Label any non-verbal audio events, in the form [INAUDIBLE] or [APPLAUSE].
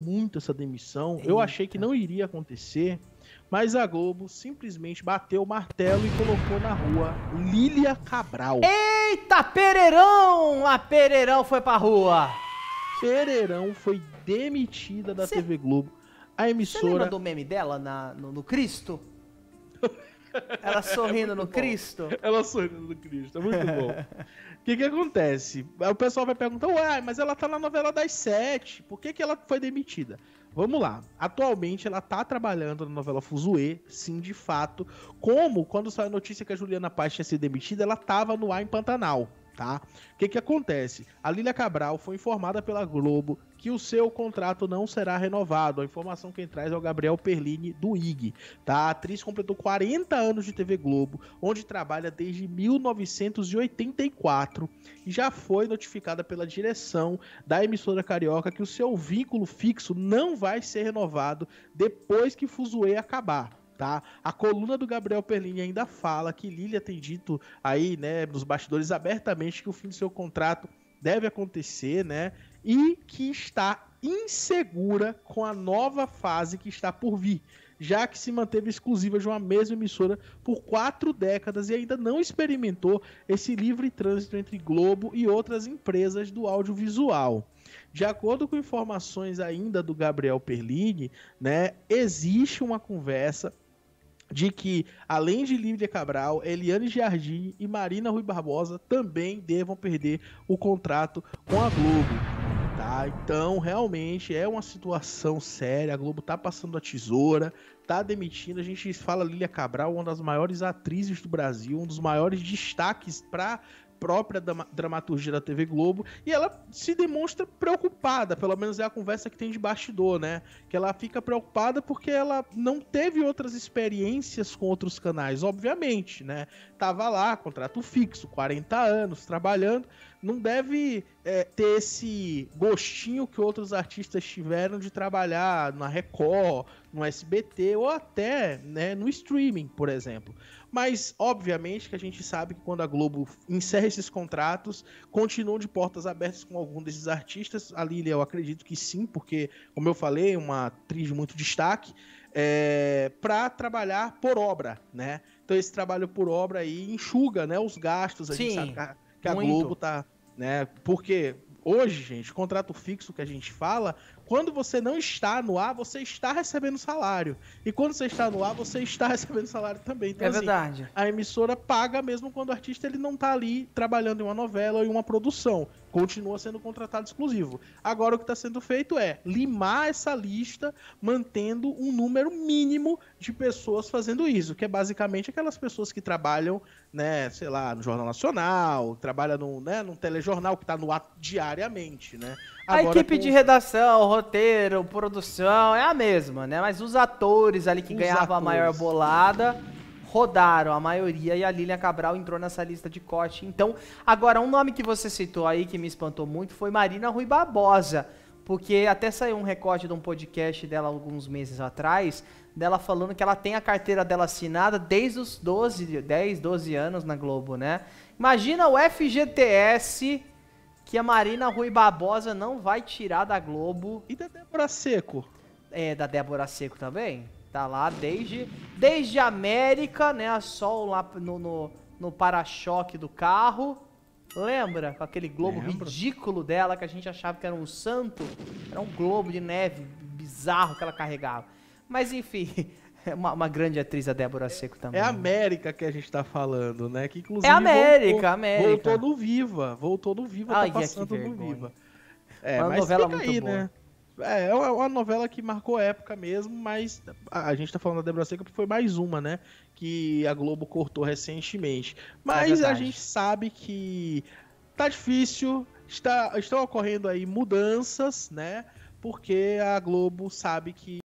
muito essa demissão. Eita. Eu achei que não iria acontecer, mas a Globo simplesmente bateu o martelo e colocou na rua Lília Cabral. Eita, Pereirão! A Pereirão foi pra rua! Pereirão foi demitida da Cê... TV Globo. A emissora. Você lembra do meme dela na, no, no Cristo? [LAUGHS] Ela é sorrindo é no bom. Cristo? Ela sorrindo no Cristo, é muito bom. O [LAUGHS] que que acontece? O pessoal vai perguntar, uai, mas ela tá na novela das sete, por que que ela foi demitida? Vamos lá. Atualmente ela tá trabalhando na novela Fuzue, sim, de fato. Como quando saiu a notícia que a Juliana Paz tinha sido demitida, ela tava no ar em Pantanal tá? O que que acontece? A Lília Cabral foi informada pela Globo que o seu contrato não será renovado. A informação quem traz é o Gabriel Perline do IG, tá? A atriz completou 40 anos de TV Globo, onde trabalha desde 1984 e já foi notificada pela direção da emissora carioca que o seu vínculo fixo não vai ser renovado depois que Fuzue acabar tá? A coluna do Gabriel Perlini ainda fala que Lilia tem dito aí, né, nos bastidores abertamente que o fim do seu contrato deve acontecer, né? E que está insegura com a nova fase que está por vir, já que se manteve exclusiva de uma mesma emissora por quatro décadas e ainda não experimentou esse livre trânsito entre Globo e outras empresas do audiovisual. De acordo com informações ainda do Gabriel Perlini, né, existe uma conversa de que, além de Lívia Cabral, Eliane Jardim e Marina Rui Barbosa também devam perder o contrato com a Globo. Tá? Então, realmente é uma situação séria. A Globo tá passando a tesoura, tá demitindo. A gente fala Lília Cabral, uma das maiores atrizes do Brasil, um dos maiores destaques para própria dramaturgia da TV Globo, e ela se demonstra preocupada, pelo menos é a conversa que tem de bastidor, né? Que ela fica preocupada porque ela não teve outras experiências com outros canais, obviamente, né? Tava lá, contrato fixo, 40 anos, trabalhando, não deve é, ter esse gostinho que outros artistas tiveram de trabalhar na Record, no SBT ou até né, no streaming, por exemplo. Mas, obviamente, que a gente sabe que quando a Globo encerra esses contratos, continuam de portas abertas com algum desses artistas. A Lilia, eu acredito que sim, porque, como eu falei, é uma atriz de muito destaque, é, para trabalhar por obra, né? Então, esse trabalho por obra aí enxuga né, os gastos. A sim. gente sabe que a Globo tá, né? Porque hoje, gente, contrato fixo que a gente fala, quando você não está no ar, você está recebendo salário. E quando você está no ar, você está [LAUGHS] recebendo salário também. Então, é assim, verdade. A emissora paga mesmo quando o artista ele não está ali trabalhando em uma novela ou em uma produção. Continua sendo contratado exclusivo. Agora o que está sendo feito é limar essa lista, mantendo um número mínimo de pessoas fazendo isso, que é basicamente aquelas pessoas que trabalham, né, sei lá, no Jornal Nacional, trabalham no, né, num telejornal que está no ar diariamente, né? A equipe com... de redação, roteiro, produção é a mesma, né? Mas os atores ali que ganhavam a maior bolada rodaram a maioria e a Lilian Cabral entrou nessa lista de corte. Então, agora, um nome que você citou aí que me espantou muito foi Marina Rui Barbosa, porque até saiu um recorte de um podcast dela alguns meses atrás, dela falando que ela tem a carteira dela assinada desde os 12, 10, 12 anos na Globo, né? Imagina o FGTS que a Marina Rui Barbosa não vai tirar da Globo. E da Débora Seco? É, da Débora Seco também. Tá lá desde, desde América, né? A Sol lá no, no, no para-choque do carro. Lembra? Com aquele globo ridículo dela que a gente achava que era um santo. Era um globo de neve bizarro que ela carregava. Mas enfim, é uma, uma, grande atriz, a Débora é Seco também. É a né? América que a gente está falando, né? Que inclusive. É a América, voltou, América. Voltou no Viva. Voltou no Viva, Ai, tá passando no Viva. É, uma novela muito aí, boa. né? É, é uma é novela que marcou época mesmo, mas a, gente tá falando da Débora Seca porque foi mais uma, né? Que a Globo cortou recentemente. É mas é a gente sabe que tá difícil, está, estão ocorrendo aí mudanças, né? Porque a Globo sabe que